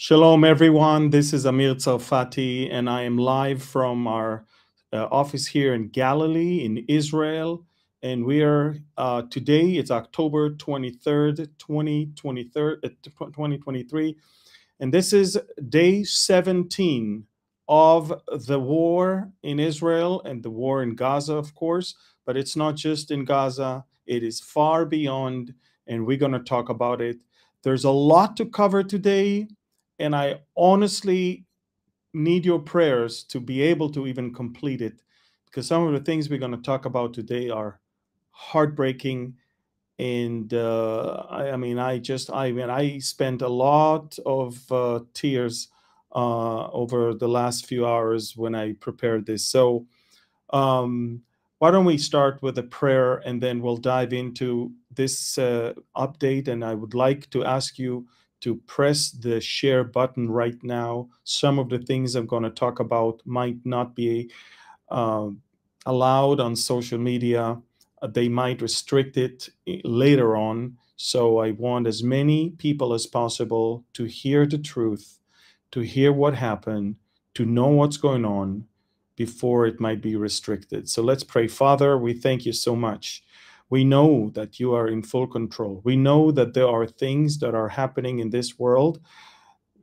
Shalom, everyone. This is Amir Tsarfati, and I am live from our uh, office here in Galilee, in Israel. And we are uh, today, it's October 23rd, 2023. Uh, and this is day 17 of the war in Israel and the war in Gaza, of course. But it's not just in Gaza, it is far beyond. And we're going to talk about it. There's a lot to cover today and I honestly need your prayers to be able to even complete it because some of the things we're going to talk about today are heartbreaking and uh, I, I, mean i just i mean i spent a lot of uh, tears uh, over the last few hours when i prepared this so um, why don't we start with a prayer and then we'll dive into this uh, update and i would like to ask you to press the share button right now. Some of the things I'm going to talk about might not be uh, allowed on social media. Uh, they might restrict it eh, later on. So I want as many people as possible to hear the truth, to hear what happened, to know what's going on before it might be restricted. So let's pray. Father, we thank you so much we know that you are in full control. We know that there are things that are happening in this world.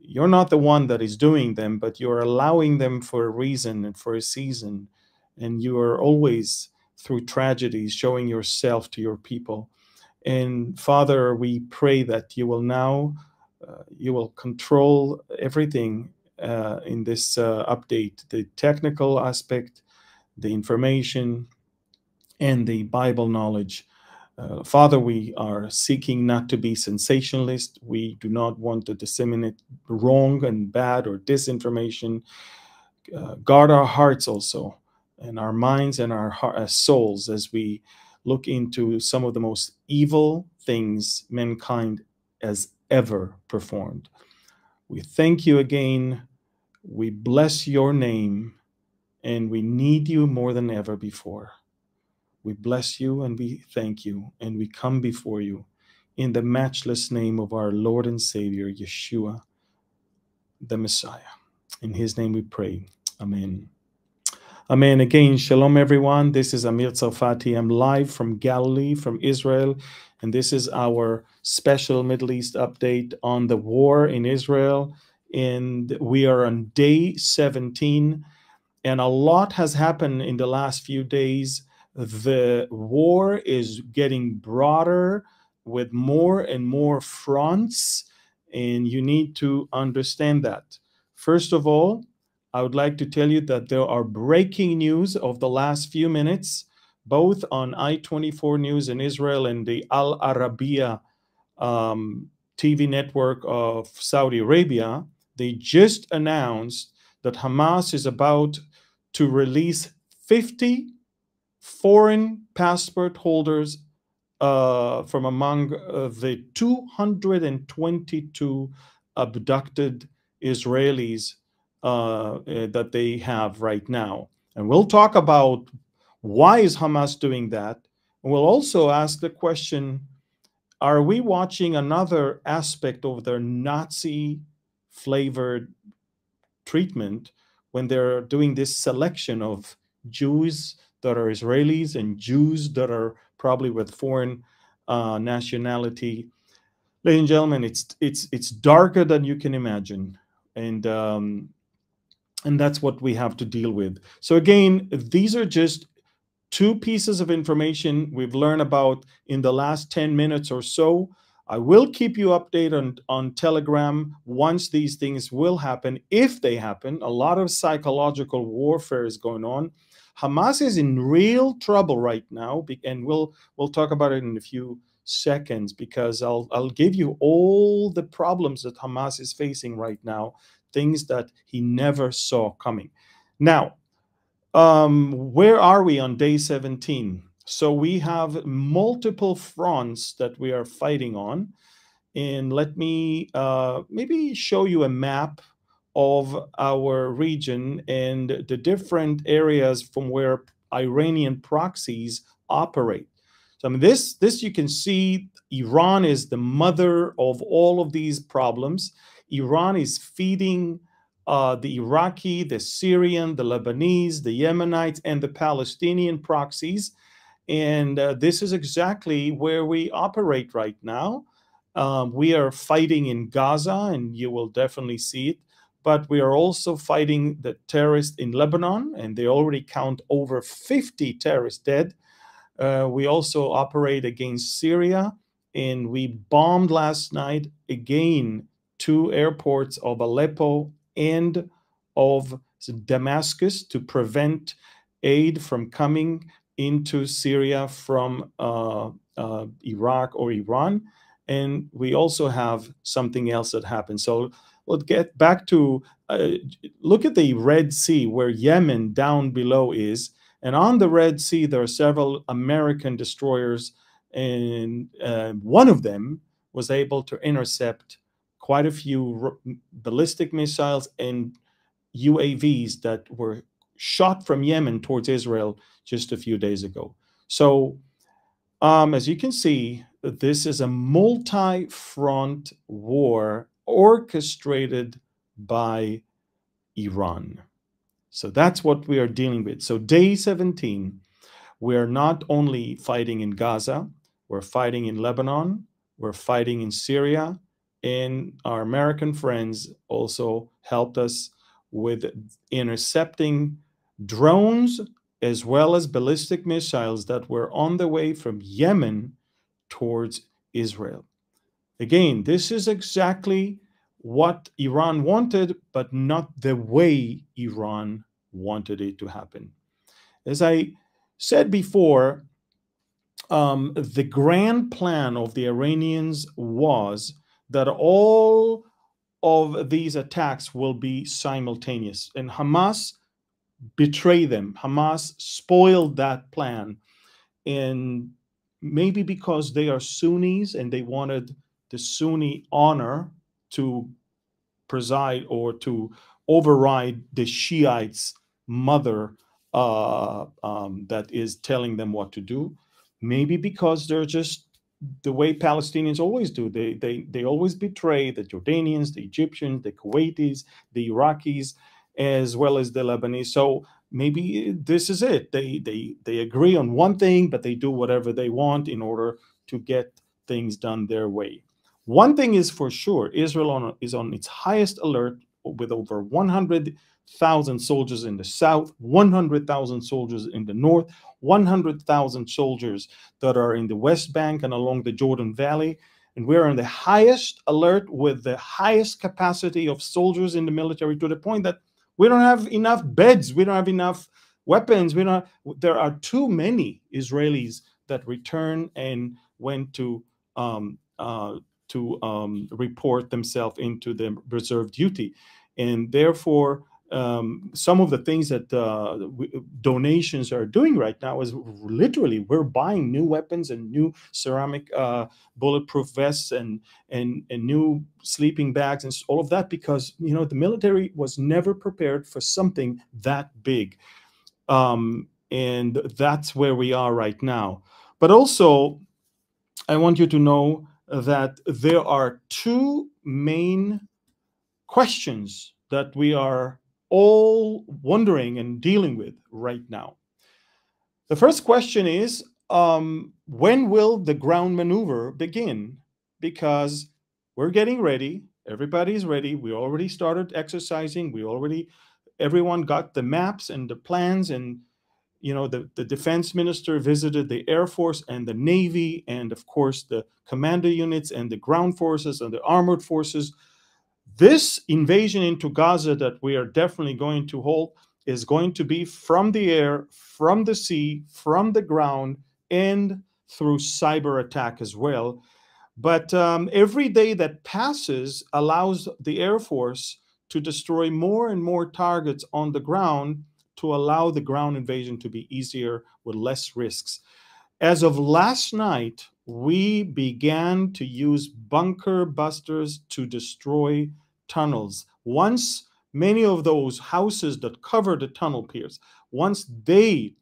You're not the one that is doing them, but you're allowing them for a reason and for a season. And you are always, through tragedies, showing yourself to your people. And Father, we pray that you will now, uh, you will control everything uh, in this uh, update the technical aspect, the information, and the Bible knowledge. Uh, Father, we are seeking not to be sensationalist. We do not want to disseminate wrong and bad or disinformation. Uh, guard our hearts also, and our minds and our heart, uh, souls as we look into some of the most evil things mankind has ever performed. We thank you again. We bless your name, and we need you more than ever before. We bless you and we thank you and we come before you in the matchless name of our Lord and Savior, Yeshua, the Messiah. In his name we pray. Amen. Amen. Again, shalom everyone. This is Amir Tsarfati. I'm live from Galilee, from Israel, and this is our special Middle East update on the war in Israel. And we are on day 17, and a lot has happened in the last few days the war is getting broader with more and more fronts, and you need to understand that. First of all, I would like to tell you that there are breaking news of the last few minutes, both on I 24 News in Israel and the Al Arabiya um, TV network of Saudi Arabia. They just announced that Hamas is about to release 50 foreign passport holders uh, from among uh, the 222 abducted Israelis uh, uh, that they have right now. And we'll talk about why is Hamas doing that. And we'll also ask the question, are we watching another aspect of their Nazi flavored treatment when they're doing this selection of Jews that are Israelis and Jews that are probably with foreign uh, nationality. Ladies and gentlemen, it's it's it's darker than you can imagine, and um, and that's what we have to deal with. So again, these are just two pieces of information we've learned about in the last ten minutes or so. I will keep you updated on, on Telegram once these things will happen, if they happen. A lot of psychological warfare is going on. Hamas is in real trouble right now, and we'll we'll talk about it in a few seconds because I'll I'll give you all the problems that Hamas is facing right now, things that he never saw coming. Now, um, where are we on day 17? So we have multiple fronts that we are fighting on. And let me uh, maybe show you a map of our region and the different areas from where Iranian proxies operate. So I mean, this this you can see Iran is the mother of all of these problems. Iran is feeding uh, the Iraqi, the Syrian, the Lebanese, the Yemenites, and the Palestinian proxies. And uh, this is exactly where we operate right now. Um, we are fighting in Gaza, and you will definitely see it but we are also fighting the terrorists in Lebanon, and they already count over 50 terrorists dead. Uh, we also operate against Syria, and we bombed last night again two airports of Aleppo and of Damascus to prevent aid from coming into Syria from uh, uh, Iraq or Iran. And we also have something else that happened. So Let's get back to uh, look at the Red Sea where Yemen down below is. And on the Red Sea, there are several American destroyers. And uh, one of them was able to intercept quite a few ballistic missiles and UAVs that were shot from Yemen towards Israel just a few days ago. So, um, as you can see, this is a multi front war orchestrated by Iran. So that's what we are dealing with. So, day 17, we are not only fighting in Gaza, we're fighting in Lebanon, we're fighting in Syria, and our American friends also helped us with intercepting drones as well as ballistic missiles that were on the way from Yemen towards Israel. Again, this is exactly what Iran wanted, but not the way Iran wanted it to happen. As I said before, um, the grand plan of the Iranians was that all of these attacks will be simultaneous. And Hamas betrayed them. Hamas spoiled that plan. And maybe because they are Sunnis and they wanted the Sunni honor to preside or to override the Shiites' mother uh, um, that is telling them what to do. Maybe because they're just the way Palestinians always do. They, they, they always betray the Jordanians, the Egyptians, the Kuwaitis, the Iraqis, as well as the Lebanese. So maybe this is it. They, they, they agree on one thing, but they do whatever they want in order to get things done their way. One thing is for sure Israel on, is on its highest alert with over 100,000 soldiers in the south, 100,000 soldiers in the north, 100,000 soldiers that are in the West Bank and along the Jordan Valley. And we're on the highest alert with the highest capacity of soldiers in the military to the point that we don't have enough beds, we don't have enough weapons, we don't there are too many Israelis that return and went to um, uh, to um, report themselves into the reserve duty. And therefore, um, some of the things that uh, donations are doing right now is literally we're buying new weapons and new ceramic uh, bulletproof vests and, and and new sleeping bags and all of that because you know the military was never prepared for something that big, um, and that's where we are right now. But also, I want you to know that there are two main questions that we are all wondering and dealing with right now. The first question is um, when will the ground maneuver begin? Because we're getting ready, everybody's ready, we already started exercising, we already, everyone got the maps and the plans and you know, the, the defense minister visited the Air Force and the Navy, and of course, the commander units and the ground forces and the armored forces. This invasion into Gaza that we are definitely going to hold is going to be from the air, from the sea, from the ground, and through cyber attack as well. But um, every day that passes allows the Air Force to destroy more and more targets on the ground to allow the ground invasion to be easier with less risks. As of last night, we began to use bunker busters to destroy tunnels. Once many of those houses that cover the tunnel piers, once they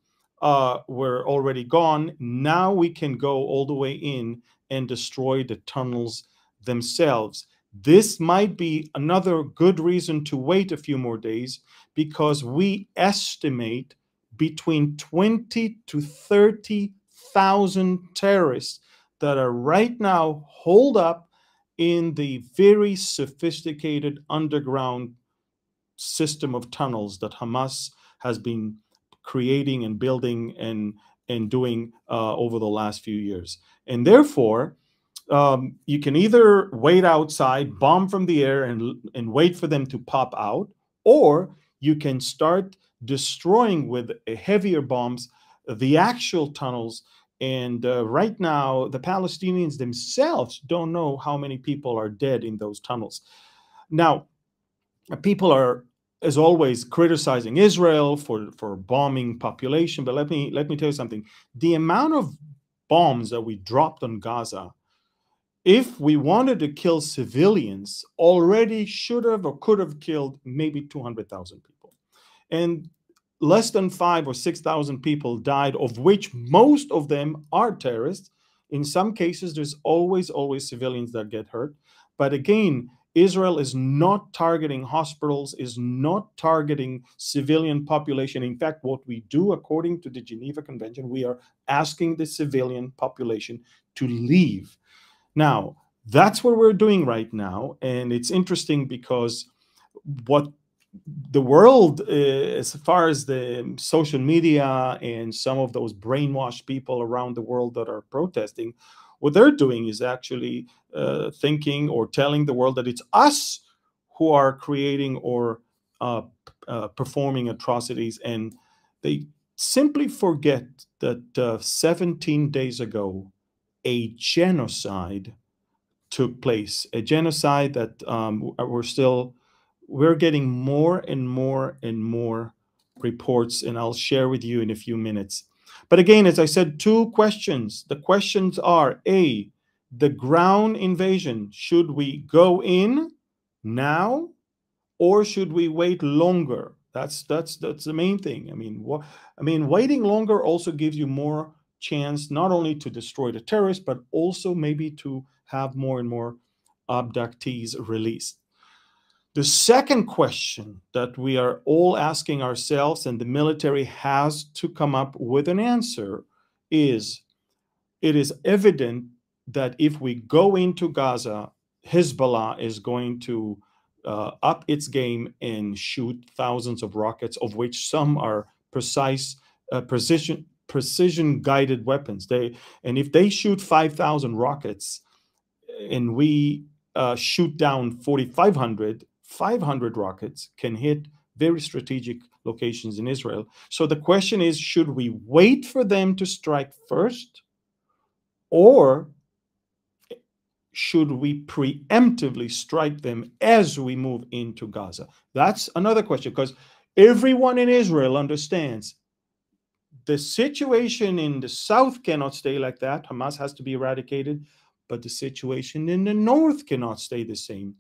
uh, were already gone, now we can go all the way in and destroy the tunnels themselves. This might be another good reason to wait a few more days because we estimate between 20 to 30,000 terrorists that are right now holed up in the very sophisticated underground system of tunnels that Hamas has been creating and building and and doing uh, over the last few years. And therefore, um, you can either wait outside, bomb from the air, and and wait for them to pop out, or you can start destroying with heavier bombs the actual tunnels. And uh, right now, the Palestinians themselves don't know how many people are dead in those tunnels. Now, people are, as always, criticizing Israel for, for bombing population. But let me let me tell you something: the amount of bombs that we dropped on Gaza, if we wanted to kill civilians, already should have or could have killed maybe two hundred thousand people and less than five or 6,000 people died, of which most of them are terrorists. In some cases, there's always, always civilians that get hurt. But again, Israel is not targeting hospitals, is not targeting civilian population. In fact, what we do, according to the Geneva Convention, we are asking the civilian population to leave. Now, that's what we're doing right now. And it's interesting because what the world, uh, as far as the um, social media and some of those brainwashed people around the world that are protesting, what they're doing is actually uh, thinking or telling the world that it's us who are creating or uh, uh performing atrocities. And they simply forget that uh, 17 days ago, a genocide took place, a genocide that um, we're still we're getting more and more and more reports, and I'll share with you in a few minutes. But again, as I said, two questions. The questions are A, the ground invasion, should we go in now or should we wait longer? That's that's that's the main thing. I mean, what I mean, waiting longer also gives you more chance not only to destroy the terrorists, but also maybe to have more and more abductees released. The second question that we are all asking ourselves, and the military has to come up with an answer, is it is evident that if we go into Gaza, Hezbollah is going to uh, up its game and shoot thousands of rockets, of which some are precise, uh, precision, precision guided weapons. They and if they shoot five thousand rockets, and we uh, shoot down forty five hundred, 500 rockets can hit very strategic locations in Israel. So the question is should we wait for them to strike first or should we preemptively strike them as we move into Gaza? That's another question because everyone in Israel understands the situation in the south cannot stay like that. Hamas has to be eradicated, but the situation in the north cannot stay the same.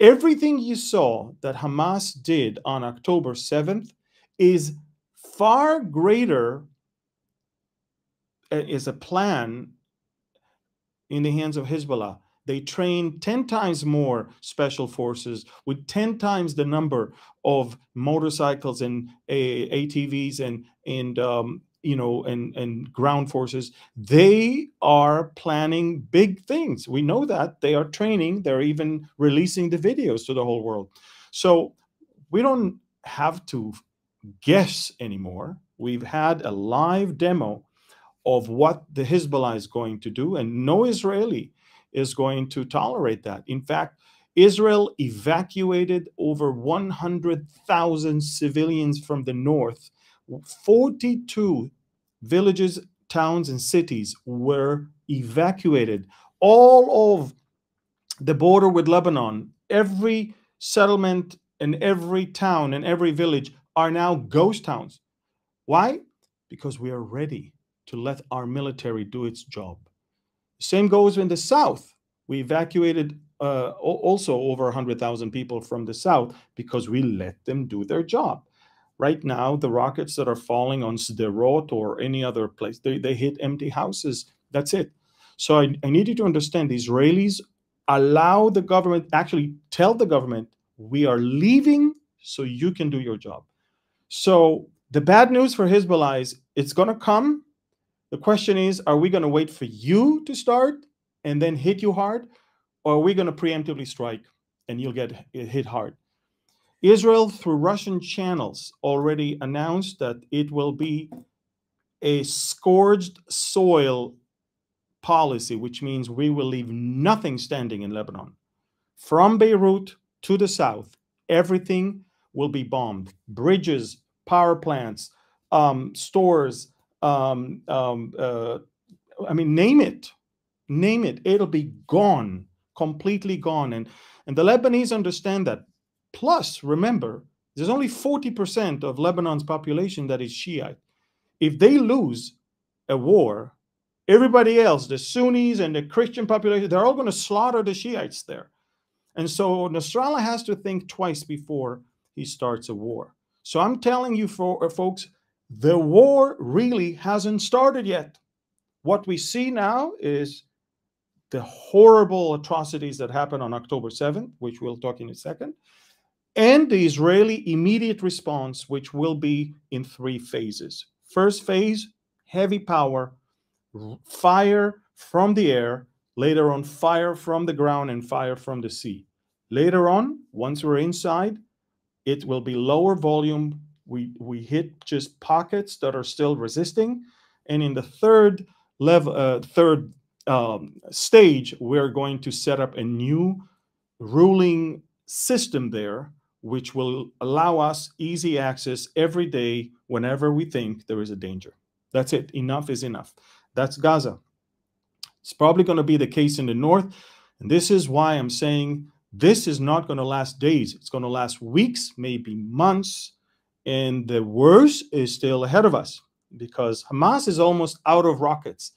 Everything you saw that Hamas did on October 7th is far greater, uh, is a plan in the hands of Hezbollah. They train 10 times more special forces with 10 times the number of motorcycles and uh, ATVs and, and um, you know and and ground forces they are planning big things we know that they are training they're even releasing the videos to the whole world so we don't have to guess anymore we've had a live demo of what the hezbollah is going to do and no israeli is going to tolerate that in fact israel evacuated over 100000 civilians from the north 42 villages, towns, and cities were evacuated. All of the border with Lebanon, every settlement and every town and every village are now ghost towns. Why? Because we are ready to let our military do its job. Same goes in the south. We evacuated uh, also over 100,000 people from the south because we let them do their job right now the rockets that are falling on Sderot or any other place, they, they hit empty houses. That's it. So I, I need you to understand the Israelis allow the government, actually tell the government, we are leaving so you can do your job. So the bad news for Hezbollah is it's going to come. The question is, are we going to wait for you to start and then hit you hard? Or are we going to preemptively strike and you'll get hit hard? Israel, through Russian channels, already announced that it will be a scourged soil policy, which means we will leave nothing standing in Lebanon. From Beirut to the south, everything will be bombed bridges, power plants, um, stores. Um, um, uh, I mean, name it, name it. It'll be gone, completely gone. And and the Lebanese understand that Plus, remember, there's only 40% of Lebanon's population that is Shiite. If they lose a war, everybody else, the Sunnis and the Christian population, they're all going to slaughter the Shiites there. And so Nasrallah has to think twice before he starts a war. So I'm telling you, for, uh, folks, the war really hasn't started yet. What we see now is the horrible atrocities that happened on October 7th, which we'll talk in a second and the Israeli immediate response, which will be in three phases. First phase, heavy power, fire from the air, later on, fire from the ground, and fire from the sea. Later on, once we're inside, it will be lower volume. We, we hit just pockets that are still resisting. And in the third level, uh, third um, stage, we're going to set up a new ruling system there which will allow us easy access every day whenever we think there is a danger. That's it. Enough is enough. That's Gaza. It's probably going to be the case in the north. And this is why I'm saying this is not going to last days. It's going to last weeks, maybe months. And the worst is still ahead of us because Hamas is almost out of rockets.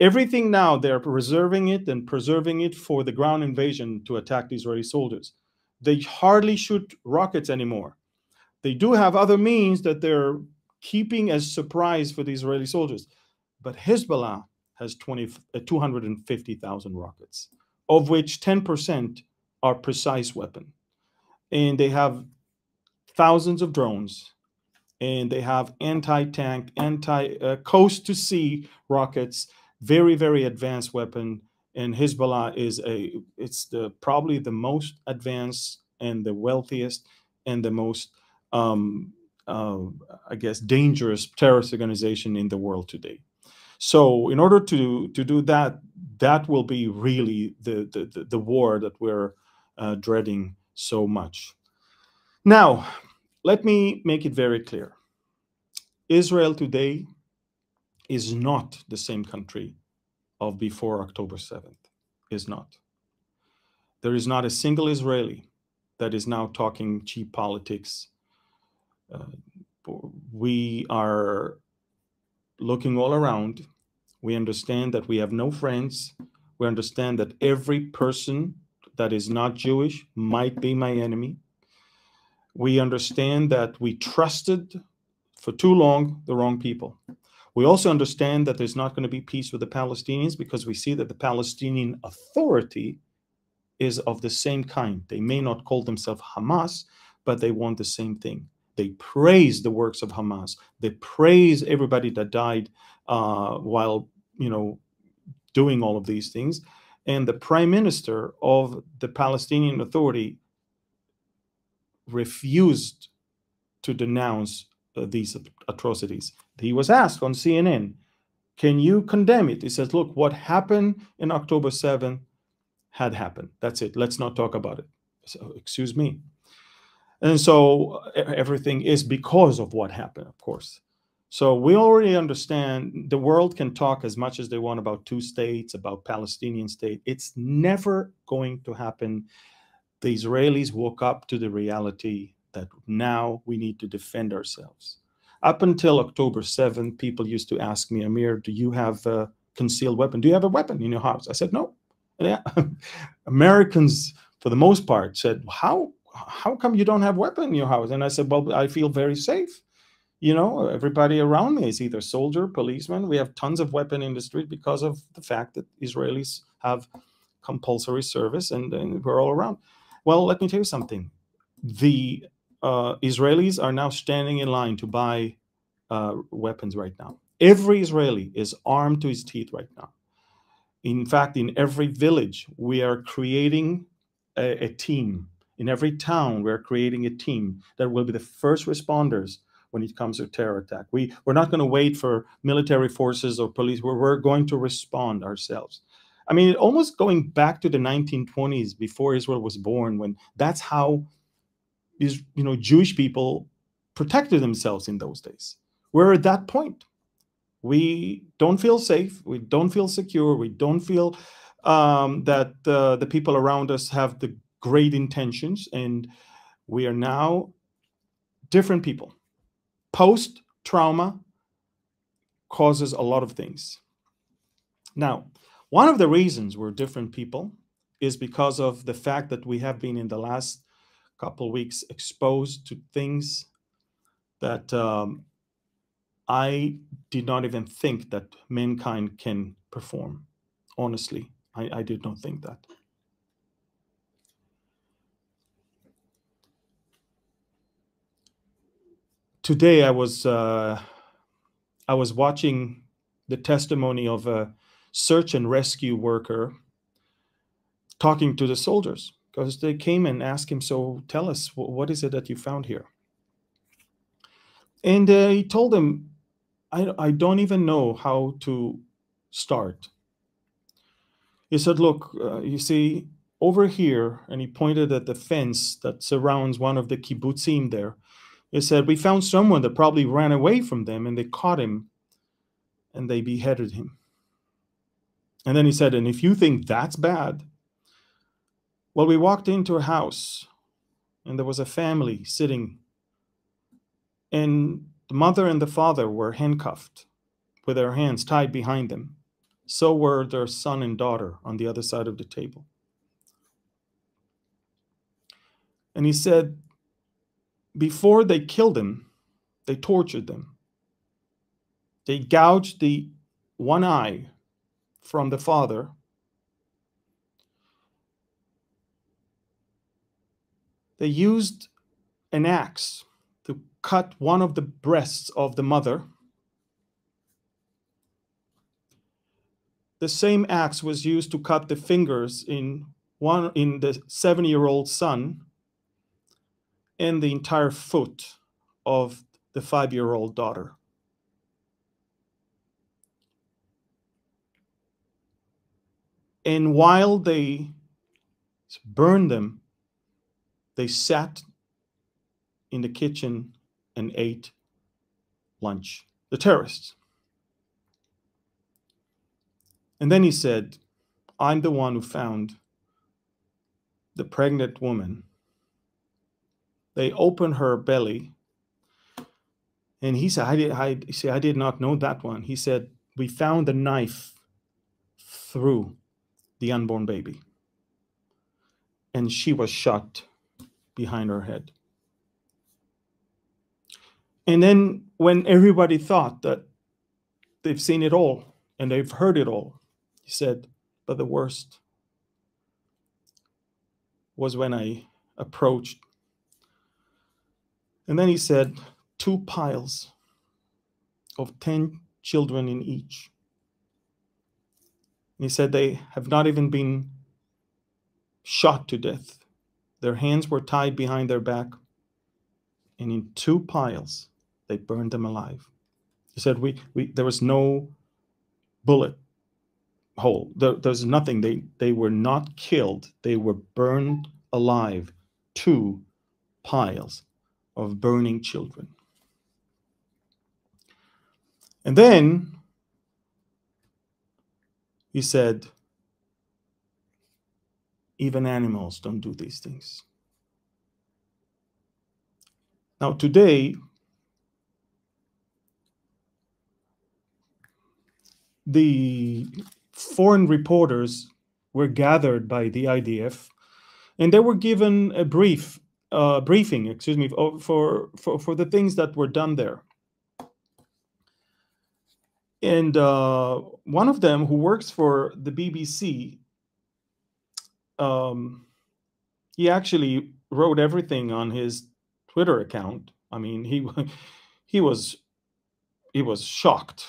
Everything now, they're reserving it and preserving it for the ground invasion to attack the Israeli soldiers. They hardly shoot rockets anymore. They do have other means that they're keeping as surprise for the Israeli soldiers. But Hezbollah has 20, uh, 250,000 rockets, of which 10% are precise weapon. And they have thousands of drones, and they have anti-tank, anti-coast-to-sea uh, rockets, very, very advanced weapon, and Hezbollah is a it's the probably the most advanced and the wealthiest and the most um, uh, I guess dangerous terrorist organization in the world today. So in order to to do that, that will be really the the, the war that we're uh, dreading so much. Now, let me make it very clear. Israel today is not the same country of before October 7th is not. There is not a single Israeli that is now talking cheap politics. Uh, we are looking all around. We understand that we have no friends. We understand that every person that is not Jewish might be my enemy. We understand that we trusted for too long the wrong people. We also understand that there's not going to be peace with the Palestinians because we see that the Palestinian Authority is of the same kind. They may not call themselves Hamas, but they want the same thing. They praise the works of Hamas. They praise everybody that died uh, while you know doing all of these things. And the prime minister of the Palestinian Authority refused to denounce uh, these atrocities. He was asked on CNN, can you condemn it? He says, look, what happened in October 7 had happened. That's it. Let's not talk about it. So, oh, excuse me. And so everything is because of what happened, of course. So we already understand the world can talk as much as they want about two states, about Palestinian state. It's never going to happen. The Israelis woke up to the reality that now we need to defend ourselves. Up until October 7, people used to ask me, Amir, do you have a concealed weapon? Do you have a weapon in your house? I said, no. Yeah. Americans, for the most part, said, how, how come you don't have weapon in your house? And I said, well, I feel very safe. You know, everybody around me is either soldier, policeman. We have tons of weapon in the street because of the fact that Israelis have compulsory service and, and we're all around. Well, let me tell you something. The uh, Israelis are now standing in line to buy uh, weapons right now. Every Israeli is armed to his teeth right now. In fact, in every village, we are creating a, a team. In every town, we're creating a team that will be the first responders when it comes to terror attack. We, we're not going to wait for military forces or police. We're, we're going to respond ourselves. I mean, almost going back to the 1920s before Israel was born, when that's how is, you know, Jewish people protected themselves in those days. We're at that point. We don't feel safe. We don't feel secure. We don't feel um, that uh, the people around us have the great intentions. And we are now different people. Post trauma causes a lot of things. Now, one of the reasons we're different people is because of the fact that we have been in the last couple weeks exposed to things that um, I did not even think that mankind can perform. Honestly, I, I did not think that. Today, I was uh, I was watching the testimony of a search and rescue worker talking to the soldiers because they came and asked him, So tell us, what is it that you found here? And uh, he told them, I, I don't even know how to start. He said, Look, uh, you see, over here, and he pointed at the fence that surrounds one of the kibbutzim there. He said, We found someone that probably ran away from them, and they caught him and they beheaded him. And then he said, And if you think that's bad, well, we walked into a house and there was a family sitting, and the mother and the father were handcuffed with their hands tied behind them. So were their son and daughter on the other side of the table. And he said, before they killed him, they tortured them. They gouged the one eye from the father They used an axe to cut one of the breasts of the mother. The same axe was used to cut the fingers in one in the seven-year-old son and the entire foot of the five-year-old daughter. And while they burned them they sat in the kitchen and ate lunch, the terrorists. And then he said, I'm the one who found the pregnant woman. They opened her belly. And he said, I did, I, see, I did not know that one. He said, We found the knife through the unborn baby. And she was shot behind our head. And then when everybody thought that they've seen it all and they've heard it all, he said, but the worst was when I approached. And then he said, two piles of 10 children in each. And he said, they have not even been shot to death. Their hands were tied behind their back, and in two piles, they burned them alive. He said, we, we there was no bullet hole. There, there's nothing. They, they were not killed. They were burned alive. Two piles of burning children. And then he said, even animals don't do these things. Now, today, the foreign reporters were gathered by the IDF, and they were given a brief uh, briefing, excuse me, for, for for the things that were done there. And uh, one of them, who works for the BBC, um, he actually wrote everything on his Twitter account. I mean, he he was he was shocked.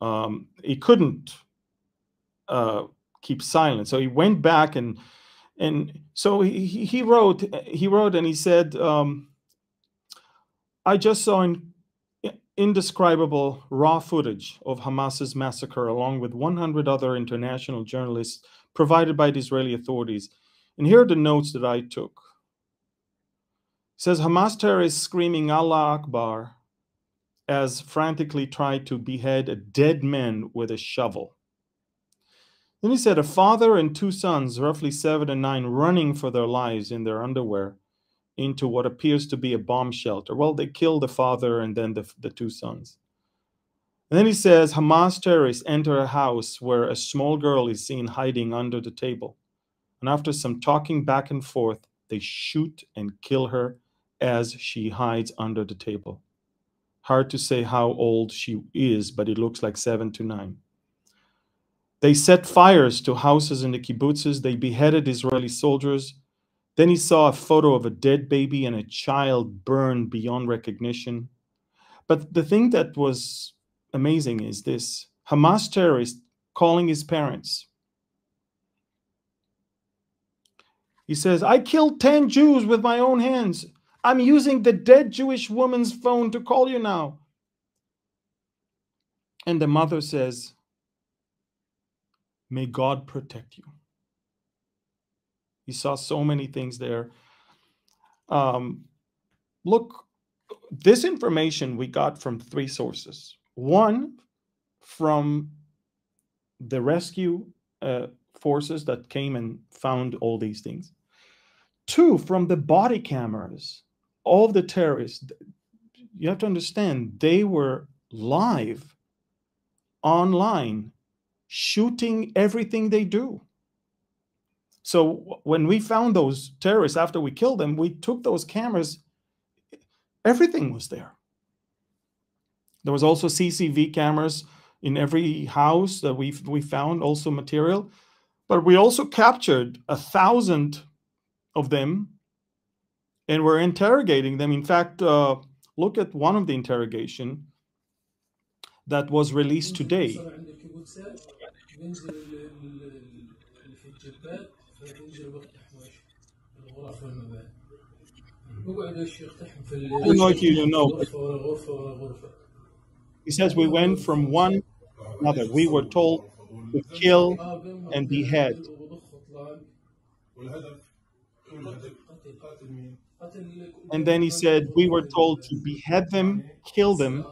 Um, he couldn't uh, keep silent, so he went back and and so he he wrote he wrote and he said, um, "I just saw in." Indescribable raw footage of Hamas's massacre, along with 100 other international journalists provided by the Israeli authorities. And here are the notes that I took. It says Hamas terrorists screaming Allah Akbar as frantically tried to behead a dead man with a shovel. Then he said, A father and two sons, roughly seven and nine, running for their lives in their underwear into what appears to be a bomb shelter. Well, they killed the father and then the, the two sons. And then he says Hamas terrorists enter a house where a small girl is seen hiding under the table. And after some talking back and forth, they shoot and kill her as she hides under the table. Hard to say how old she is, but it looks like seven to nine. They set fires to houses in the kibbutzes. They beheaded Israeli soldiers. Then he saw a photo of a dead baby and a child burned beyond recognition. But the thing that was amazing is this Hamas terrorist calling his parents. He says, I killed 10 Jews with my own hands. I'm using the dead Jewish woman's phone to call you now. And the mother says, May God protect you. He saw so many things there. Um, look, this information we got from three sources. One from the rescue uh, forces that came and found all these things. Two, from the body cameras of the terrorists. You have to understand, they were live online shooting everything they do. So when we found those terrorists after we killed them, we took those cameras, everything was there. There was also CCV cameras in every house that we we found also material, but we also captured a thousand of them, and we're interrogating them. In fact, uh, look at one of the interrogation that was released today. I don't know if you know. He says, We went from one another. We were told to kill and behead. And then he said, We were told to behead them, kill them,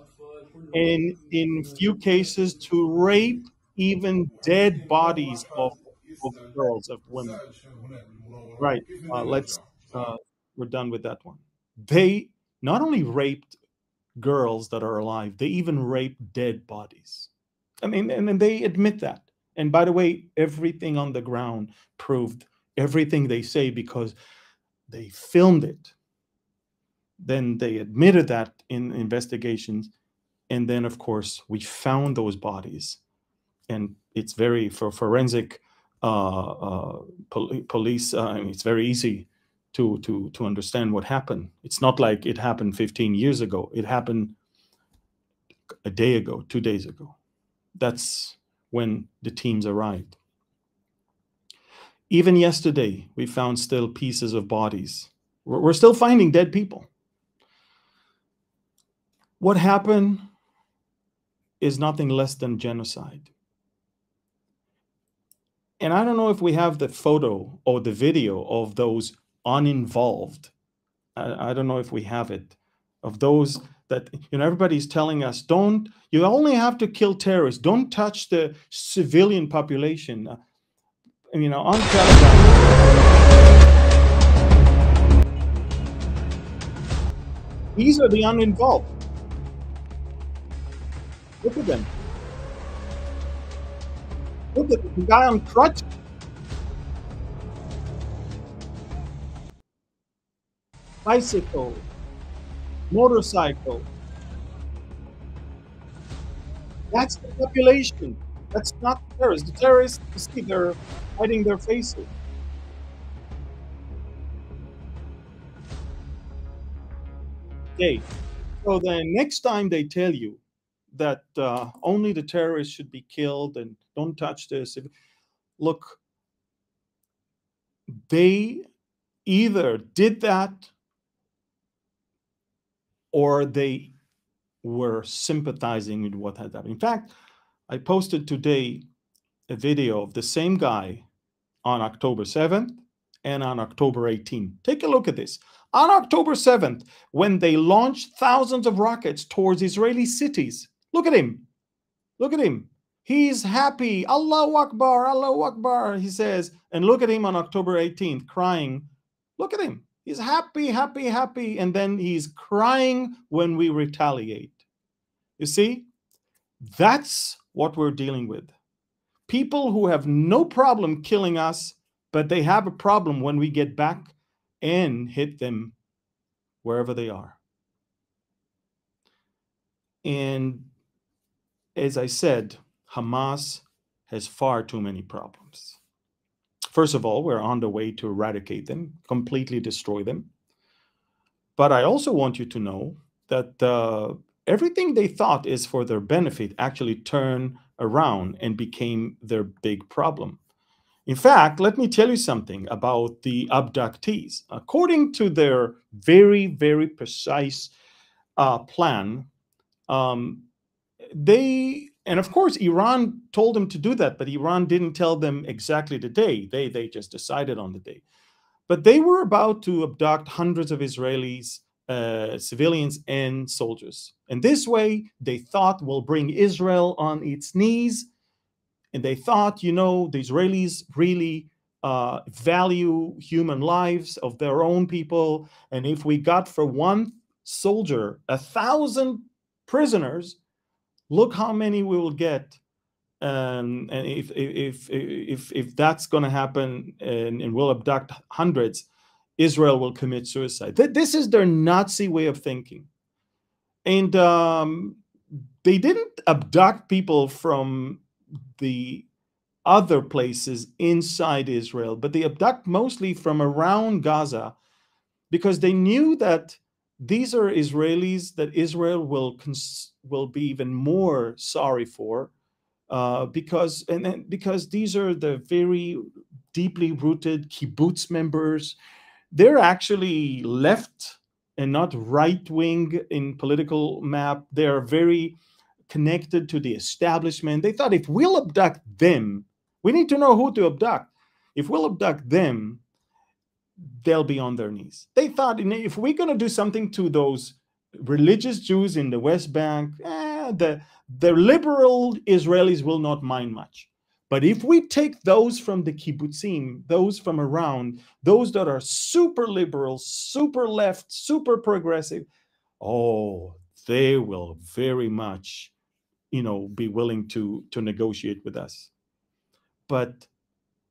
and in few cases to rape even dead bodies of, of girls, of women. Right. Uh, let's, uh, we're done with that one. They not only raped girls that are alive. They even rape dead bodies. I mean, and, they admit that. And by the way, everything on the ground proved everything they say because they filmed it. Then they admitted that in investigations. And then, of course, we found those bodies. And it's very, for forensic uh, uh, pol police, uh, I mean, it's very easy to to to understand what happened. It's not like it happened 15 years ago. It happened a day ago, two days ago. That's when the teams arrived. Even yesterday, we found still pieces of bodies. We're, we're still finding dead people. What happened is nothing less than genocide. And I don't know if we have the photo or the video of those uninvolved. I, I don't know if we have it. Of those that you know everybody's telling us don't you only have to kill terrorists don't touch the civilian population uh, you know on telegram these are the uninvolved look at them look at the guy on crutches bicycle, motorcycle. That's the population. That's not terrorists. The terrorists, you see, they're hiding their faces. Okay, so the next time they tell you that uh, only the terrorists should be killed and don't touch this, look, they either did that or they were sympathizing with what had happened. In fact, I posted today a video of the same guy on October 7th and on October 18th. Take a look at this. On October 7th, when they launched thousands of rockets towards Israeli cities, look at him. Look at him. He's happy. Allahu Akbar, Allahu Akbar, he says. And look at him on October 18th crying. Look at him. He's happy, happy, happy, and then he's crying when we retaliate. You see, that's what we're dealing with. People who have no problem killing us, but they have a problem when we get back and hit them wherever they are. And as I said, Hamas has far too many problems. First of all, we're on the way to eradicate them, completely destroy them. But I also want you to know that uh, everything they thought is for their benefit actually turned around and became their big problem. In fact, let me tell you something about the abductees. According to their very, very precise uh, plan, um, they and of course, Iran told them to do that, but Iran didn't tell them exactly the day. They, they just decided on the day. But they were about to abduct hundreds of Israelis, uh, civilians, and soldiers. And this way, they thought, will bring Israel on its knees. And they thought, you know, the Israelis really uh, value human lives of their own people. And if we got for one soldier a thousand prisoners, look how many we will get um, and if if if if that's going to happen and, and will abduct hundreds israel will commit suicide this is their nazi way of thinking and um, they didn't abduct people from the other places inside israel but they abduct mostly from around gaza because they knew that these are Israelis that Israel will will be even more sorry for, uh, because and, and because these are the very deeply rooted kibbutz members. They're actually left and not right wing in political map. They are very connected to the establishment. They thought if we'll abduct them, we need to know who to abduct. If we'll abduct them, they'll be on their knees. They thought if we're going to do something to those religious Jews in the West Bank, eh, the, the liberal Israelis will not mind much. But if we take those from the kibbutzim, those from around, those that are super liberal, super left, super progressive, oh, they will very much, you know, be willing to to negotiate with us. But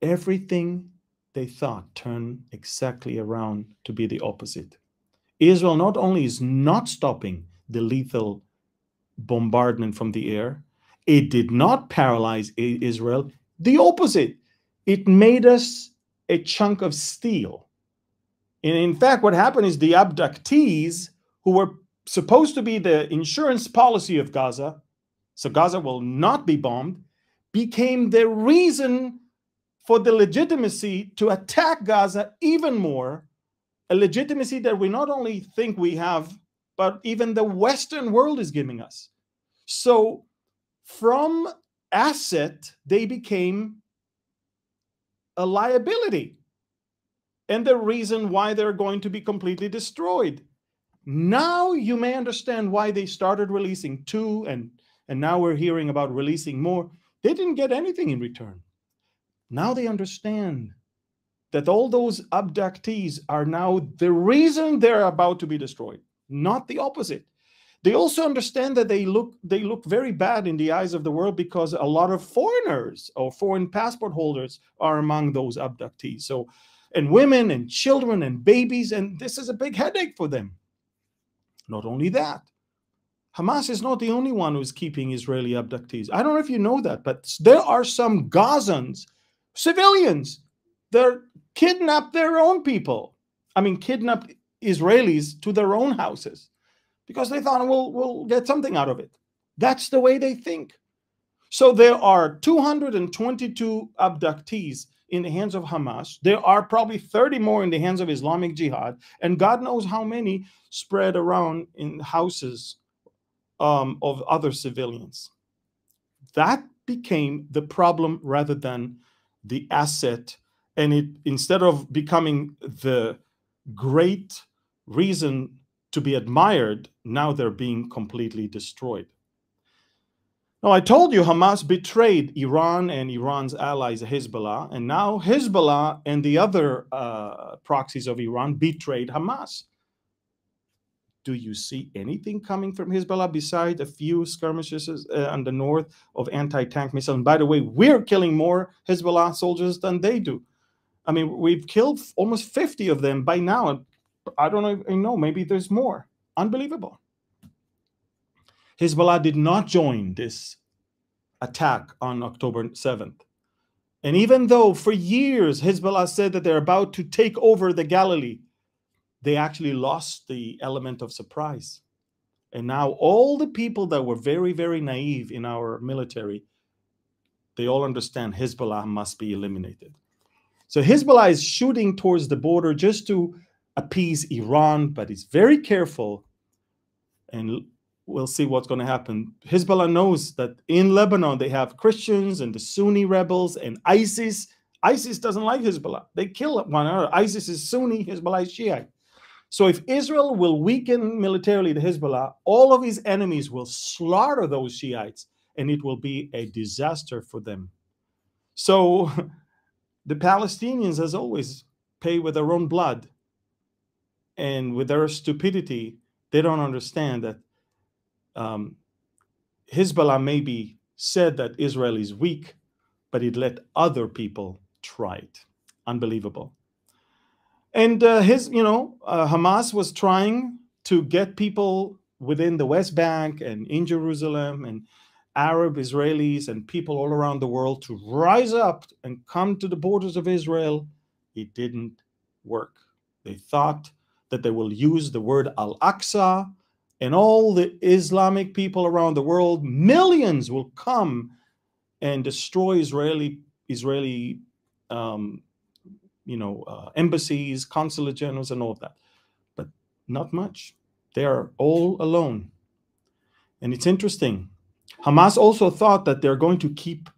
everything they thought turn exactly around to be the opposite. Israel not only is not stopping the lethal bombardment from the air, it did not paralyze Israel, the opposite. It made us a chunk of steel. And in fact, what happened is the abductees, who were supposed to be the insurance policy of Gaza, so Gaza will not be bombed, became the reason for the legitimacy to attack Gaza even more, a legitimacy that we not only think we have, but even the Western world is giving us. So from asset, they became a liability. And the reason why they're going to be completely destroyed. Now you may understand why they started releasing two, and, and now we're hearing about releasing more. They didn't get anything in return. Now they understand that all those abductees are now the reason they're about to be destroyed, not the opposite. They also understand that they look they look very bad in the eyes of the world because a lot of foreigners or foreign passport holders are among those abductees. So and women and children and babies and this is a big headache for them. Not only that, Hamas is not the only one who's keeping Israeli abductees. I don't know if you know that, but there are some Gazans civilians. They're kidnapped their own people. I mean, kidnapped Israelis to their own houses because they thought we'll, we'll get something out of it. That's the way they think. So there are 222 abductees in the hands of Hamas. There are probably 30 more in the hands of Islamic Jihad, and God knows how many spread around in houses um, of other civilians. That became the problem rather than the asset, and it instead of becoming the great reason to be admired, now they're being completely destroyed. Now, I told you Hamas betrayed Iran and Iran's allies, Hezbollah, and now Hezbollah and the other uh, proxies of Iran betrayed Hamas do you see anything coming from Hezbollah besides a few skirmishes uh, on the north of anti-tank missiles? And by the way, we're killing more Hezbollah soldiers than they do. I mean, we've killed almost 50 of them by now. I don't even know, maybe there's more. Unbelievable. Hezbollah did not join this attack on October 7th. And even though for years Hezbollah said that they're about to take over the Galilee, they actually lost the element of surprise. And now all the people that were very, very naive in our military, they all understand Hezbollah must be eliminated. So Hezbollah is shooting towards the border just to appease Iran, but it's very careful. And we'll see what's going to happen. Hezbollah knows that in Lebanon they have Christians and the Sunni rebels and ISIS. ISIS doesn't like Hezbollah. They kill one another. ISIS is Sunni, Hezbollah is Shiite. So if Israel will weaken militarily the Hezbollah, all of his enemies will slaughter those Shiites and it will be a disaster for them. So the Palestinians, as always, pay with their own blood and with their stupidity. They don't understand that um, Hezbollah maybe said that Israel is weak, but it let other people try it. Unbelievable. And uh, his, you know, uh, Hamas was trying to get people within the West Bank and in Jerusalem and Arab Israelis and people all around the world to rise up and come to the borders of Israel. It didn't work. They thought that they will use the word Al Aqsa, and all the Islamic people around the world, millions will come and destroy Israeli Israeli um, you know, uh, embassies, consulate generals, and all of that. But not much. They are all alone. And it's interesting. Hamas also thought that they're going to keep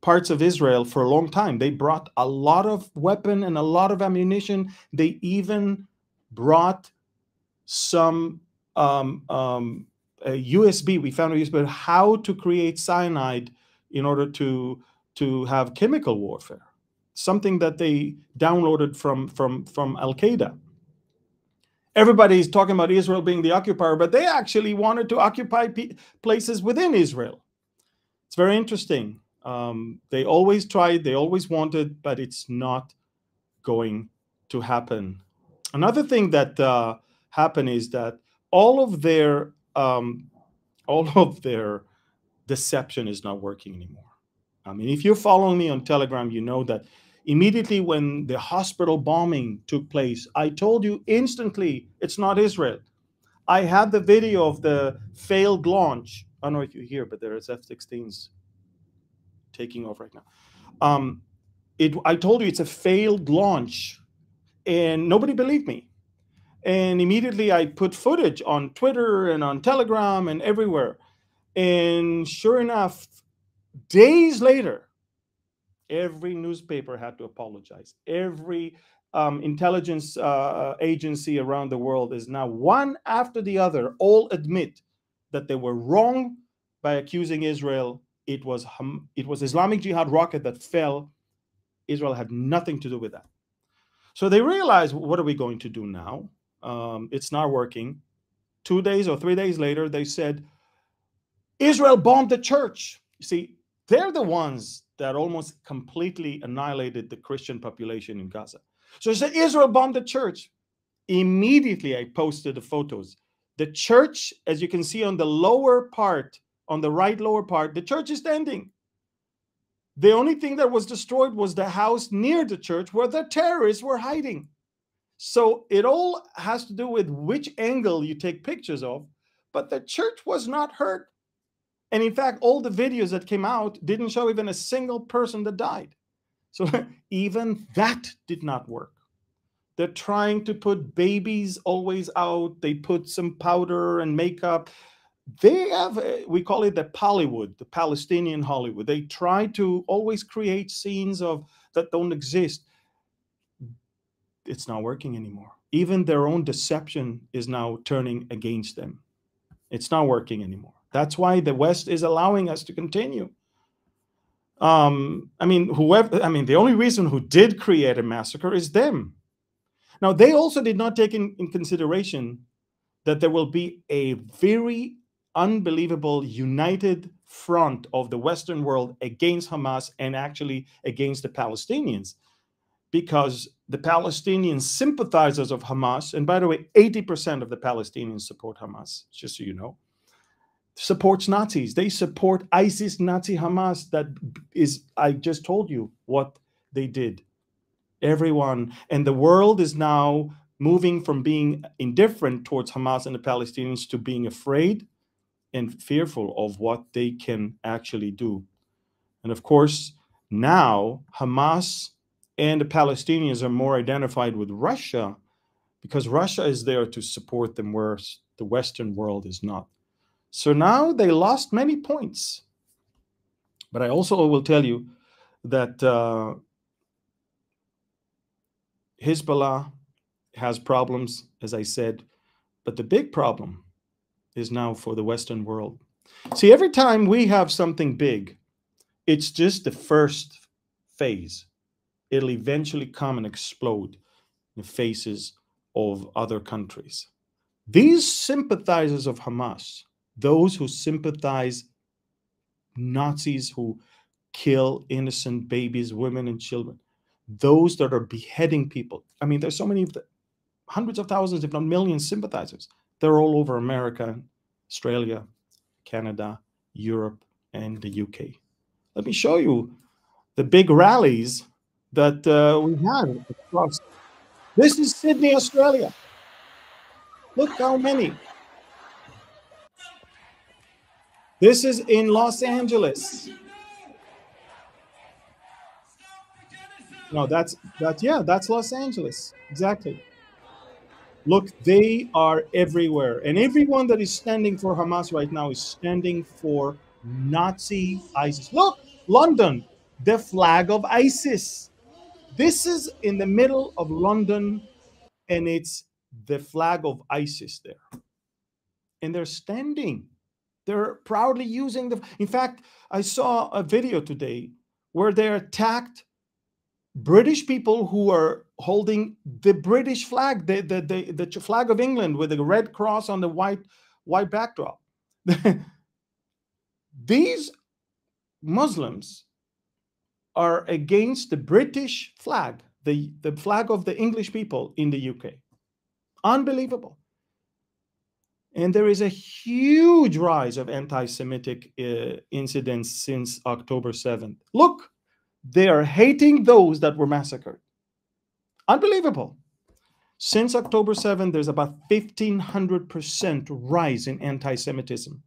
parts of Israel for a long time. They brought a lot of weapon and a lot of ammunition. They even brought some um, um, USB. We found a USB how to create cyanide in order to to have chemical warfare something that they downloaded from from from Al Qaeda. Everybody's talking about Israel being the occupier, but they actually wanted to occupy places within Israel. It's very interesting. Um, they always tried, they always wanted, but it's not going to happen. Another thing that uh, happened is that all of their um, all of their deception is not working anymore. I mean, if you're following me on Telegram, you know that Immediately when the hospital bombing took place, I told you instantly it's not Israel. I had the video of the failed launch. I don't know if you hear, but there is F-16s taking off right now. Um, it, I told you it's a failed launch, and nobody believed me. And immediately I put footage on Twitter and on Telegram and everywhere. And sure enough, days later, Every newspaper had to apologize. Every um, intelligence uh, uh, agency around the world is now one after the other all admit that they were wrong by accusing Israel. It was it was Islamic Jihad rocket that fell. Israel had nothing to do with that. So they realize what are we going to do now? Um, it's not working. Two days or three days later, they said, Israel bombed the church. You see, they're the ones that almost completely annihilated the Christian population in Gaza. So I said, Israel bombed the church. Immediately, I posted the photos. The church, as you can see on the lower part, on the right lower part, the church is standing. The only thing that was destroyed was the house near the church where the terrorists were hiding. So it all has to do with which angle you take pictures of, but the church was not hurt. And in fact, all the videos that came out didn't show even a single person that died. So even that did not work. They're trying to put babies always out. They put some powder and makeup. They have, we call it the Pollywood, the Palestinian Hollywood. They try to always create scenes of that don't exist. It's not working anymore. Even their own deception is now turning against them. It's not working anymore. That's why the West is allowing us to continue. Um, I mean, whoever, I mean, the only reason who did create a massacre is them. Now, they also did not take in, in consideration that there will be a very unbelievable united front of the Western world against Hamas and actually against the Palestinians because the Palestinian sympathizers of Hamas, and by the way, 80% of the Palestinians support Hamas, just so you know, supports Nazis. They support ISIS, Nazi Hamas. That is, I just told you what they did. Everyone. And the world is now moving from being indifferent towards Hamas and the Palestinians to being afraid and fearful of what they can actually do. And of course, now Hamas and the Palestinians are more identified with Russia because Russia is there to support them, whereas the Western world is not. So now they lost many points. But I also will tell you that uh, Hezbollah has problems, as I said, but the big problem is now for the Western world. See, every time we have something big, it's just the first phase. It'll eventually come and explode in the faces of other countries. These sympathizers of Hamas those who sympathize Nazis who kill innocent babies, women, and children, those that are beheading people. I mean, there's so many of the hundreds of thousands, if not millions, sympathizers. They're all over America, Australia, Canada, Europe, and the UK. Let me show you the big rallies that uh, we had across. This is Sydney, Australia. Look how many. This is in Los Angeles. No, that's that. Yeah, that's Los Angeles. Exactly. Look, they are everywhere, and everyone that is standing for Hamas right now is standing for Nazi ISIS. Look, London, the flag of ISIS. This is in the middle of London, and it's the flag of ISIS there. And they're standing they're proudly using the. In fact, I saw a video today where they attacked British people who are holding the British flag, the, the, the, the flag of England with the red cross on the white, white backdrop. These Muslims are against the British flag, the, the flag of the English people in the UK. Unbelievable. And there is a huge rise of anti Semitic uh, incidents since October 7th. Look, they are hating those that were massacred. Unbelievable. Since October 7th, there's about 1,500% rise in anti Semitism.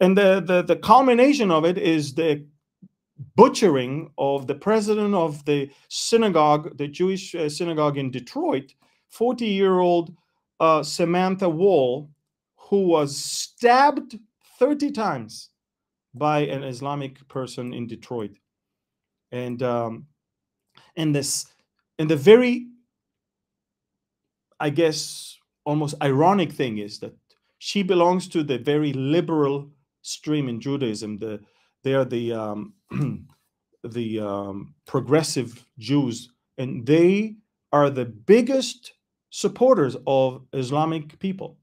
And the, the, the culmination of it is the butchering of the president of the synagogue, the Jewish uh, synagogue in Detroit, 40 year old uh, Samantha Wall, who was stabbed 30 times by an Islamic person in Detroit. And um, and this and the very I guess almost ironic thing is that she belongs to the very liberal stream in Judaism. The they are the um, the um, progressive Jews, and they are the biggest supporters of Islamic people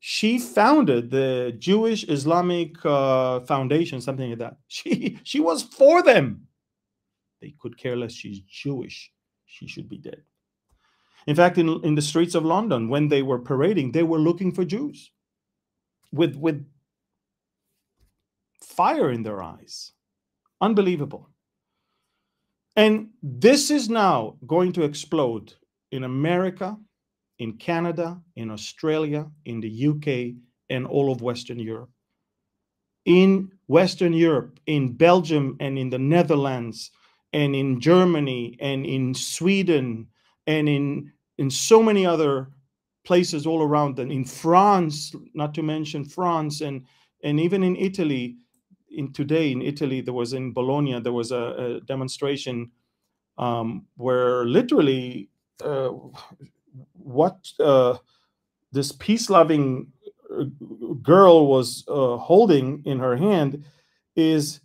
she founded the Jewish Islamic uh, Foundation, something like that. She she was for them. They could care less. She's Jewish. She should be dead. In fact, in, in the streets of London, when they were parading, they were looking for Jews with, with fire in their eyes. Unbelievable. And this is now going to explode in America, in Canada, in Australia, in the UK, and all of Western Europe. In Western Europe, in Belgium and in the Netherlands, and in Germany and in Sweden and in, in so many other places all around and in France, not to mention France and, and even in Italy. In today in Italy, there was in Bologna, there was a, a demonstration um, where literally uh, what uh, this peace-loving uh, girl was uh, holding in her hand is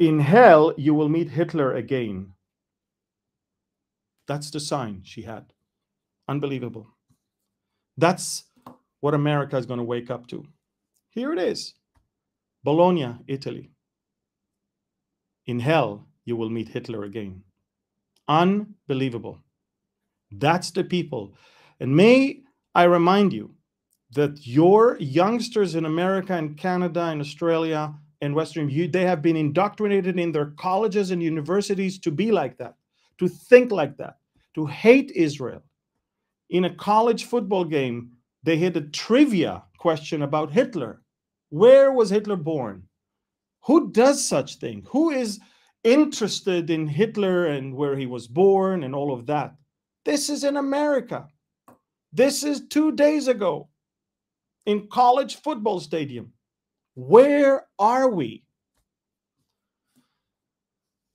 in hell you will meet hitler again that's the sign she had unbelievable that's what america is going to wake up to here it is bologna italy in hell you will meet hitler again unbelievable that's the people and may I remind you that your youngsters in America and Canada and Australia and Western, you, they have been indoctrinated in their colleges and universities to be like that, to think like that, to hate Israel. In a college football game, they had a trivia question about Hitler. Where was Hitler born? Who does such thing? Who is interested in Hitler and where he was born and all of that? This is in America. This is two days ago in college football stadium. Where are we?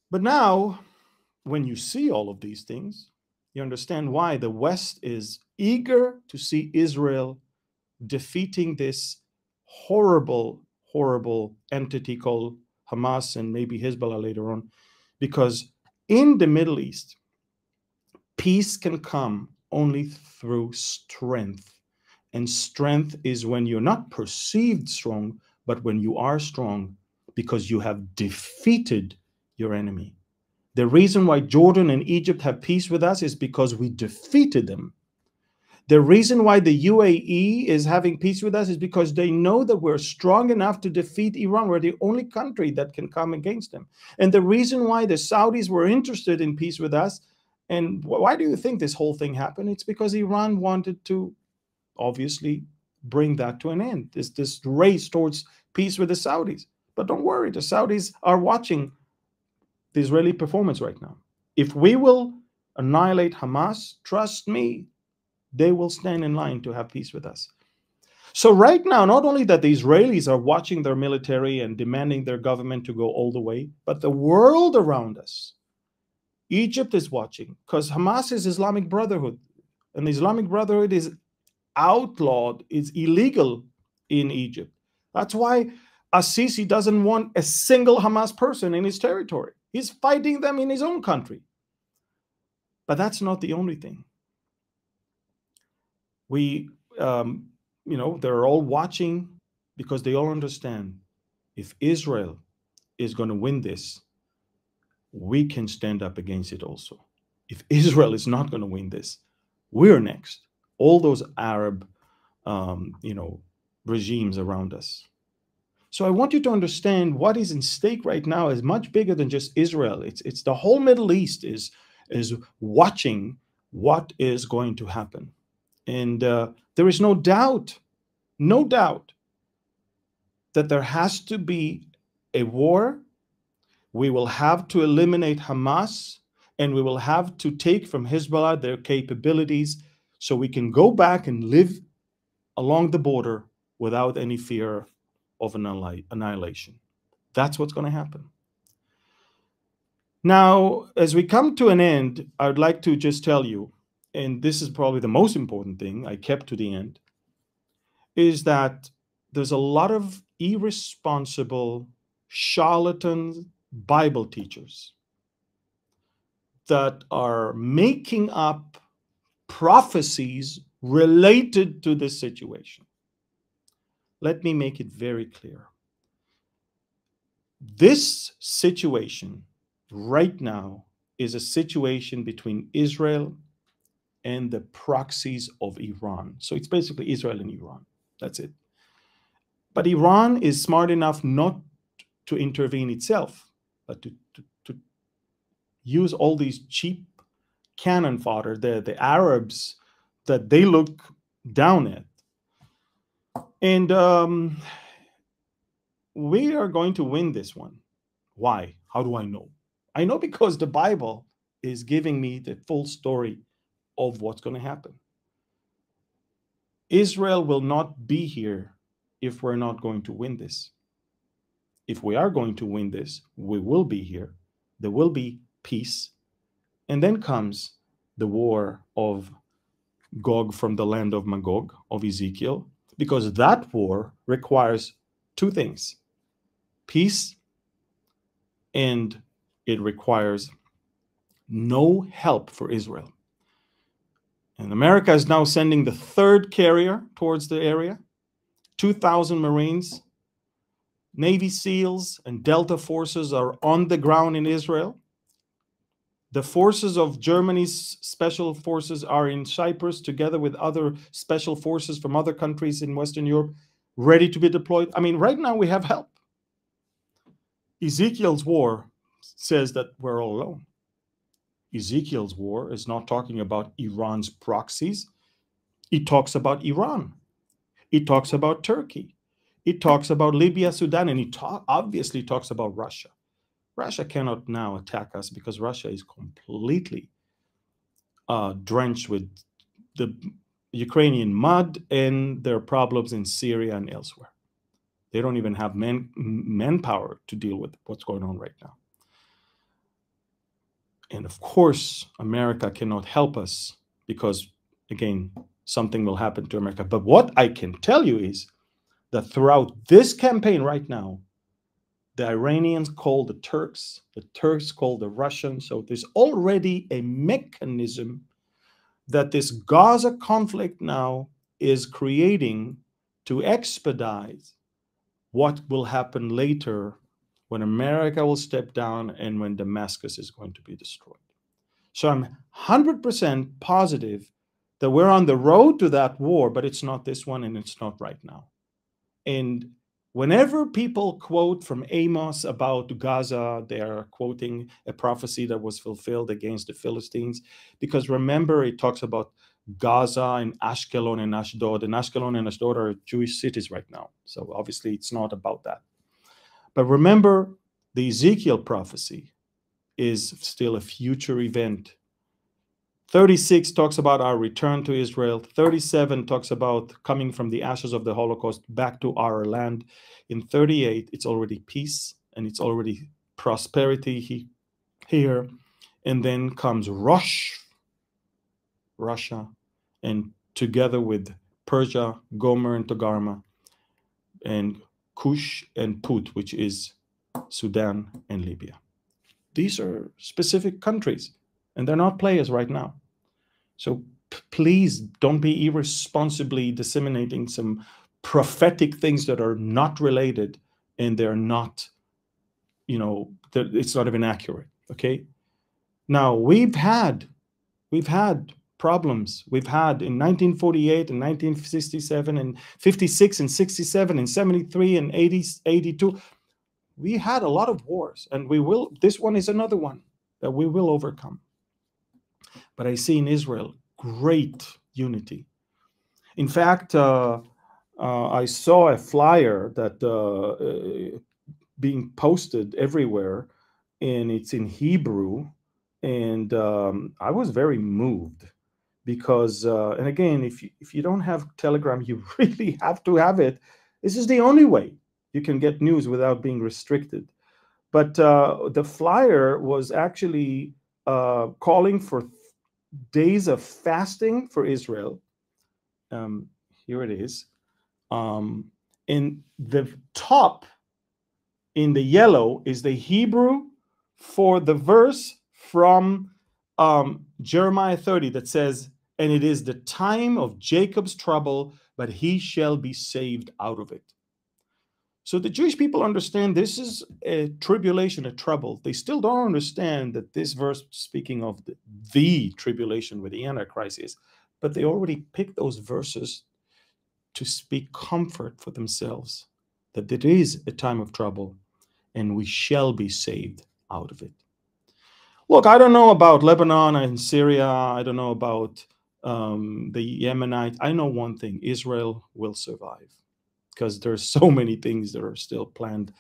But now, when you see all of these things, you understand why the West is eager to see Israel defeating this horrible, horrible entity called Hamas and maybe Hezbollah later on. Because in the Middle East, peace can come only through strength. And strength is when you're not perceived strong, but when you are strong because you have defeated your enemy. The reason why Jordan and Egypt have peace with us is because we defeated them. The reason why the UAE is having peace with us is because they know that we're strong enough to defeat Iran. We're the only country that can come against them. And the reason why the Saudis were interested in peace with us and why do you think this whole thing happened? It's because Iran wanted to obviously bring that to an end, this, this race towards peace with the Saudis. But don't worry, the Saudis are watching the Israeli performance right now. If we will annihilate Hamas, trust me, they will stand in line to have peace with us. So, right now, not only that the Israelis are watching their military and demanding their government to go all the way, but the world around us Egypt is watching because Hamas is Islamic Brotherhood, and the Islamic Brotherhood is outlawed, is illegal in Egypt. That's why Assisi doesn't want a single Hamas person in his territory. He's fighting them in his own country. But that's not the only thing. We, um, you know, they're all watching because they all understand if Israel is going to win this, we can stand up against it also. If Israel is not going to win this, we're next. All those Arab, um, you know, regimes around us. So I want you to understand what is in stake right now is much bigger than just Israel. It's it's the whole Middle East is is watching what is going to happen, and uh, there is no doubt, no doubt that there has to be a war we will have to eliminate Hamas and we will have to take from Hezbollah their capabilities so we can go back and live along the border without any fear of an annihilation. That's what's going to happen. Now, as we come to an end, I would like to just tell you, and this is probably the most important thing I kept to the end, is that there's a lot of irresponsible charlatans Bible teachers that are making up prophecies related to this situation. Let me make it very clear. This situation right now is a situation between Israel and the proxies of Iran. So it's basically Israel and Iran. That's it. But Iran is smart enough not to intervene itself. Uh, to, to, to use all these cheap cannon fodder, the, the Arabs that they look down at. And um, we are going to win this one. Why? How do I know? I know because the Bible is giving me the full story of what's going to happen. Israel will not be here if we're not going to win this if we are going to win this, we will be here. There will be peace. And then comes the war of Gog from the land of Magog, of Ezekiel, because that war requires two things peace, and it requires no help for Israel. And America is now sending the third carrier towards the area, 2,000 Marines, Navy SEALs and Delta forces are on the ground in Israel. The forces of Germany's special forces are in Cyprus together with other special forces from other countries in Western Europe ready to be deployed. I mean, right now we have help. Ezekiel's war says that we're all alone. Ezekiel's war is not talking about Iran's proxies, it talks about Iran, it talks about Turkey, he talks about Libya, Sudan, and he obviously talks about Russia. Russia cannot now attack us because Russia is completely uh, drenched with the Ukrainian mud and their problems in Syria and elsewhere. They don't even have man, manpower to deal with what's going on right now. And of course, America cannot help us because, again, something will happen to America. But what I can tell you is that throughout this campaign right now, the Iranians call the Turks, the Turks call the Russians. So there's already a mechanism that this Gaza conflict now is creating to expedite what will happen later when America will step down and when Damascus is going to be destroyed. So I'm 100% positive that we're on the road to that war, but it's not this one and it's not right now. And whenever people quote from Amos about Gaza, they are quoting a prophecy that was fulfilled against the Philistines. Because remember, it talks about Gaza and Ashkelon and Ashdod. And Ashkelon and Ashdod are Jewish cities right now. So obviously, it's not about that. But remember, the Ezekiel prophecy is still a future event 36 talks about our return to Israel. 37 talks about coming from the ashes of the Holocaust back to our land. In 38, it's already peace and it's already prosperity he, here. And then comes Rush, Russia, and together with Persia, Gomer and Togarma, and Kush and Put, which is Sudan and Libya. These are specific countries and they're not players right now. So please don't be irresponsibly disseminating some prophetic things that are not related and they're not, you know, it's not even accurate. Okay. Now we've had, we've had problems we've had in 1948 and 1967 and 56 and 67 and 73 and 80, 82 we had a lot of wars and we will this one is another one that we will overcome but I see in Israel great unity. In fact, uh, uh, I saw a flyer that uh, uh being posted everywhere, and it's in Hebrew, and um, I was very moved because, uh, and again, if you, if you don't have Telegram, you really have to have it. This is the only way you can get news without being restricted. But uh, the flyer was actually calling for days of fasting for Israel. Um, here it is. Um, in the top, in the yellow, is the Hebrew for the verse from um, Jeremiah 30 that says, And it is the time of Jacob's trouble, but he shall be saved out of it. So the Jewish people understand this is a tribulation, a trouble. They still don't understand that this verse, speaking of the, the tribulation with the Antichrist, is, but they already picked those verses to speak comfort for themselves that it is a time of trouble and we shall be saved out of it. Look, I don't know about Lebanon and Syria. I don't know about um, the Yemenite. I know one thing Israel will survive because there's so many things that are still planned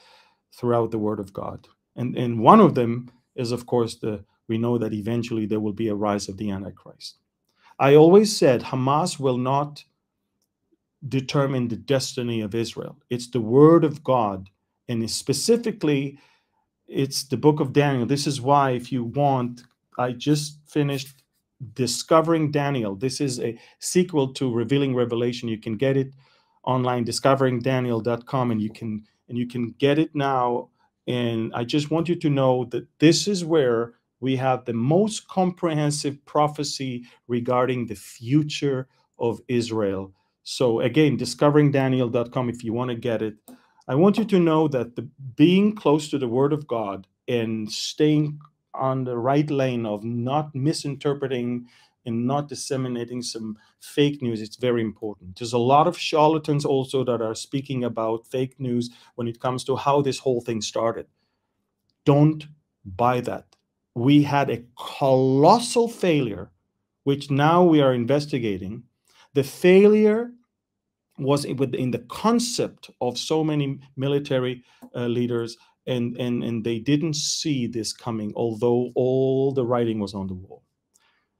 throughout the Word of God. And, and one of them is, of course, the we know that eventually there will be a rise of the Antichrist. I always said Hamas will not determine the destiny of Israel. It's the word of God, and specifically, it's the book of Daniel. This is why, if you want, I just finished discovering Daniel. This is a sequel to Revealing Revelation. You can get it online discoveringdaniel.com and you can and you can get it now and i just want you to know that this is where we have the most comprehensive prophecy regarding the future of israel so again discoveringdaniel.com if you want to get it i want you to know that the being close to the word of god and staying on the right lane of not misinterpreting and not disseminating some fake news it's very important there's a lot of charlatans also that are speaking about fake news when it comes to how this whole thing started don't buy that we had a colossal failure which now we are investigating the failure was within the concept of so many military uh, leaders and and and they didn't see this coming although all the writing was on the wall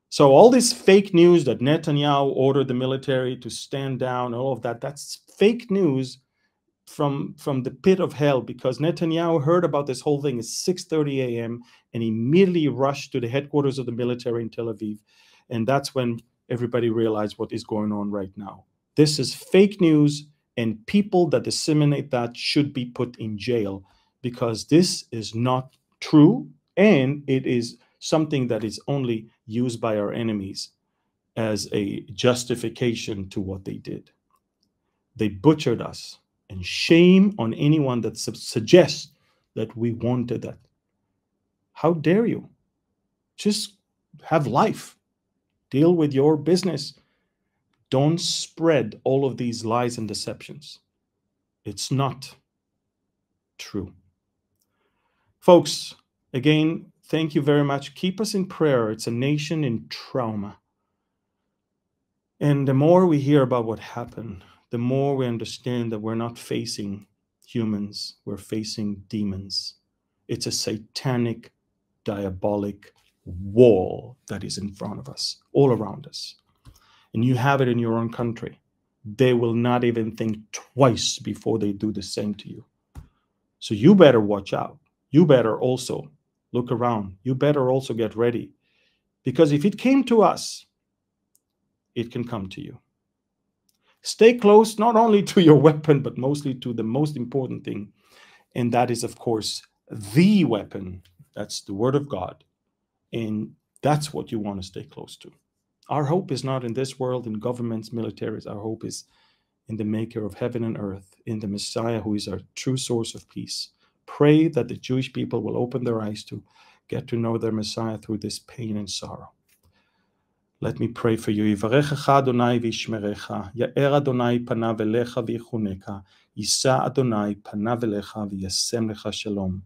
so all this fake news that Netanyahu ordered the military to stand down, all of that, that's fake news from from the pit of hell because Netanyahu heard about this whole thing at 6:30 a.m. and immediately rushed to the headquarters of the military in Tel Aviv, and that's when everybody realized what is going on right now. This is fake news, and people that disseminate that should be put in jail because this is not true, and it is something that is only used by our enemies as a justification to what they did. They butchered us, and shame on anyone that suggests that we wanted that. How dare you? Just have life, deal with your business. Don't spread all of these lies and deceptions. It's not true. Folks, again, Thank you very much. Keep us in prayer. It's a nation in trauma. And the more we hear about what happened, the more we understand that we're not facing humans, we're facing demons. It's a satanic, diabolic wall that is in front of us, all around us. And you have it in your own country. They will not even think twice before they do the same to you. So you better watch out. You better also look around. You better also get ready. Because if it came to us, it can come to you. Stay close not only to your weapon, but mostly to the most important thing. And that is, of course, the weapon. That's the Word of God. And that's what you want to stay close to. Our hope is not in this world, in governments, militaries. Our hope is in the Maker of heaven and earth, in the Messiah, who is our true source of peace. Pray that the Jewish people will open their eyes to get to know their Messiah through this pain and sorrow. Let me pray for you. יברכך אדוני וישמרך, יאר אדוני פניו אליך ויחונקה, יישא אדוני פניו אליך וישם לך שלום.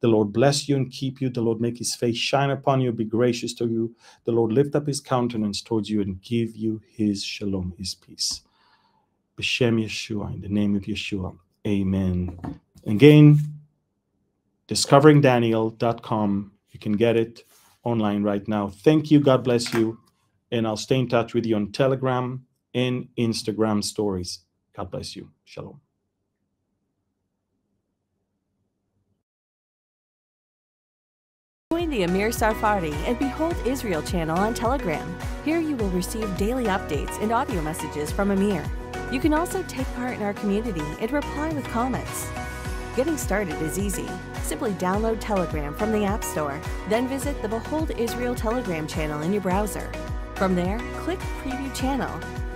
The Lord bless you and keep you. The Lord make his face shine upon you, be gracious to you. The Lord lift up his countenance towards you and give you his shalom, his peace. B'Shem Yeshua, in the name of Yeshua. Amen. Again, discoveringdaniel.com. You can get it online right now. Thank you. God bless you. And I'll stay in touch with you on Telegram and Instagram stories. God bless you. Shalom. Join the Amir Sarfari and Behold Israel channel on Telegram. Here you will receive daily updates and audio messages from Amir. You can also take part in our community and reply with comments. Getting started is easy. Simply download Telegram from the App Store, then visit the Behold Israel Telegram channel in your browser. From there, click Preview Channel,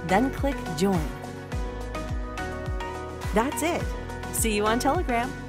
then click Join. That's it. See you on Telegram.